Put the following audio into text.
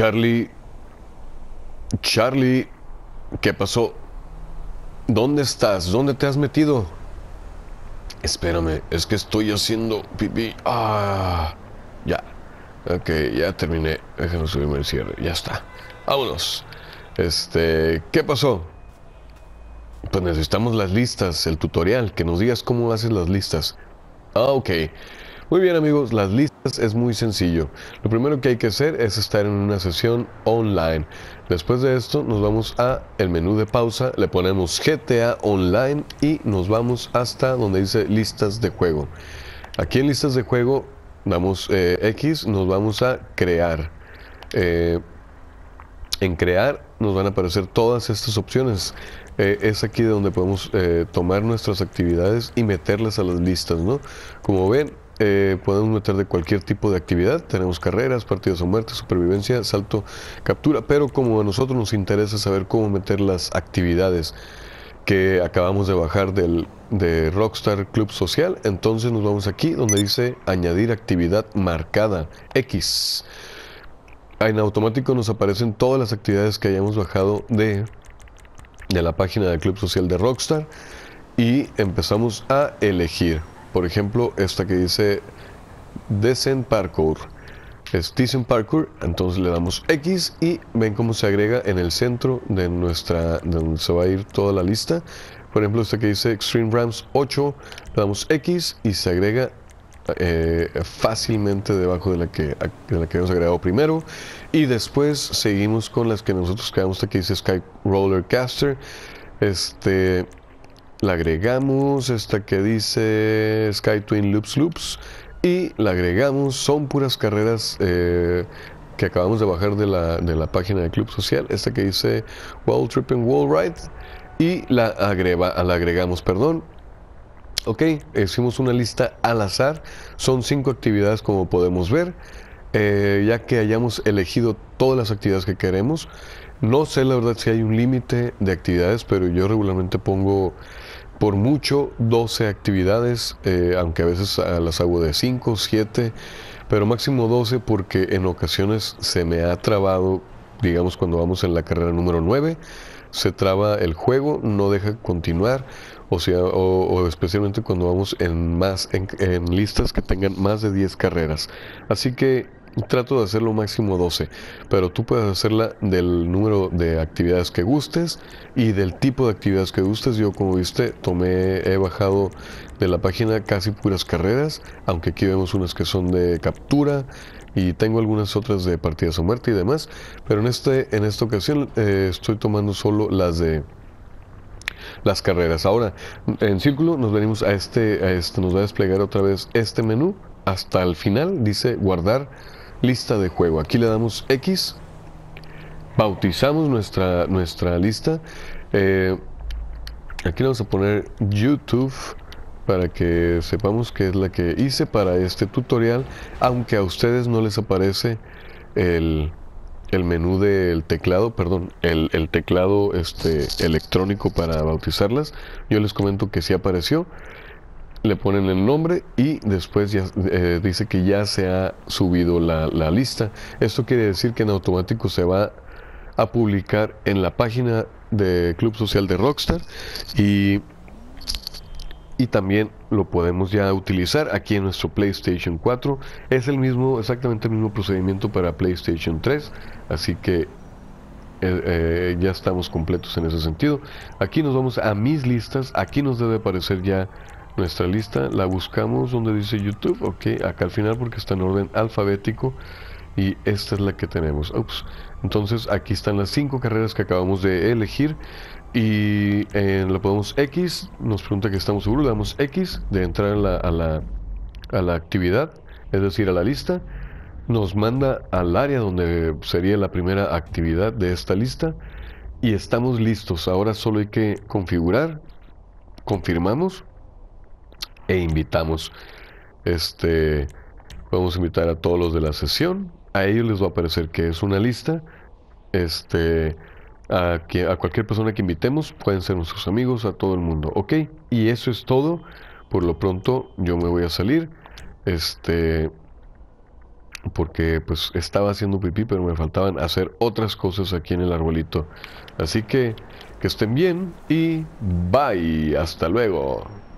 Charlie, Charlie, ¿qué pasó? ¿Dónde estás? ¿Dónde te has metido? Espérame, es que estoy haciendo pipí. Ah, ya. Ok, ya terminé. Déjenme subirme el cierre. Ya está. Vámonos. Este, ¿qué pasó? Pues necesitamos las listas, el tutorial, que nos digas cómo haces las listas. Ah, ok. Muy bien amigos, las listas. Es muy sencillo. Lo primero que hay que hacer es estar en una sesión online. Después de esto nos vamos a el menú de pausa, le ponemos GTA Online y nos vamos hasta donde dice listas de juego. Aquí en listas de juego damos eh, X, nos vamos a crear. Eh, en crear nos van a aparecer todas estas opciones. Eh, es aquí donde podemos tomar nuestras actividades y meterlas a las listas, Como ven, eh, podemos meter de cualquier tipo de actividad. Tenemos carreras, partidos o muerte, supervivencia, salto, captura, pero como a nosotros nos interesa saber cómo meter las actividades que acabamos de bajar del, de Rockstar Club Social, entonces nos vamos aquí donde dice añadir actividad marcada X. En automático nos aparecen todas las actividades que hayamos bajado de, de la página del Club Social de Rockstar y empezamos a elegir. Por ejemplo, esta que dice Descent Parkour. Es Descent Parkour, entonces le damos X y ven cómo se agrega en el centro de nuestra, de donde se va a ir toda la lista. Por ejemplo, esta que dice Extreme Rams 8, le damos X y se agrega eh, fácilmente debajo de la, que, de la que hemos agregado primero. Y después seguimos con las que nosotros creamos, esta que dice Sky Roller Caster. Este, la agregamos esta que dice Sky Twin Loops Loops y la agregamos, son puras carreras eh, que acabamos de bajar de la, página de Club Social, esta que dice Wall Trip and Wall Ride y la, agregamos, perdón. Ok, hicimos una lista al azar, son cinco actividades como podemos ver, eh, ya que hayamos elegido todas las actividades que queremos. No sé la verdad si hay un límite de actividades, pero yo regularmente pongo por mucho 12 actividades, eh, aunque a veces ah, las hago de 5, 7, pero máximo 12 porque en ocasiones se me ha trabado, digamos cuando vamos en la carrera número 9, se traba el juego, no deja continuar, o sea, o, especialmente cuando vamos en más en, en listas que tengan más de 10 carreras. Así que Trato de hacerlo máximo 12, pero tú puedes hacerla del número de actividades que gustes y del tipo de actividades que gustes. Yo, como viste, tomé, he bajado de la página casi puras carreras, aunque aquí vemos unas que son de captura y tengo algunas otras de partidas o muerte y demás, pero en, este, en esta ocasión eh, estoy tomando solo las de las carreras. Ahora, en círculo nos venimos a este, a este, nos va a desplegar otra vez este menú hasta el final, dice guardar lista de juego. Aquí le damos X, bautizamos nuestra, nuestra lista. Eh, aquí le vamos a poner YouTube para que sepamos que es la que hice para este tutorial, aunque a ustedes no les aparece el, el menú del teclado, perdón, el, el, teclado este, electrónico para bautizarlas. Yo les comento que sí apareció le ponen el nombre y después ya, eh, dice que ya se ha subido la, lista. Esto quiere decir que en automático se va a publicar en la página de Club Social de Rockstar y, y también lo podemos ya utilizar aquí en nuestro PlayStation 4. Es el mismo, exactamente el mismo procedimiento para PlayStation 3, así que eh, eh, ya estamos completos en ese sentido. Aquí nos vamos a mis listas, aquí nos debe aparecer ya nuestra lista, la buscamos donde dice YouTube, ok, acá al final porque está en orden alfabético y esta es la que tenemos. Ups. Entonces aquí están las cinco carreras que acabamos de elegir y lo eh, lo ponemos X, nos pregunta que estamos seguros, le damos X de entrar a la, a la, a la actividad, es decir, a la lista, nos manda al área donde sería la primera actividad de esta lista y estamos listos. Ahora solo hay que configurar, confirmamos e invitamos. Este, vamos a invitar a todos los de la sesión. A ellos les va a aparecer que es una lista. Este, a, que, a cualquier persona que invitemos, pueden ser nuestros amigos, a todo el mundo. Ok, y eso es todo. Por lo pronto, yo me voy a salir. Este, porque pues estaba haciendo pipí, pero me faltaban hacer otras cosas aquí en el arbolito. Así que que estén bien y bye, hasta luego.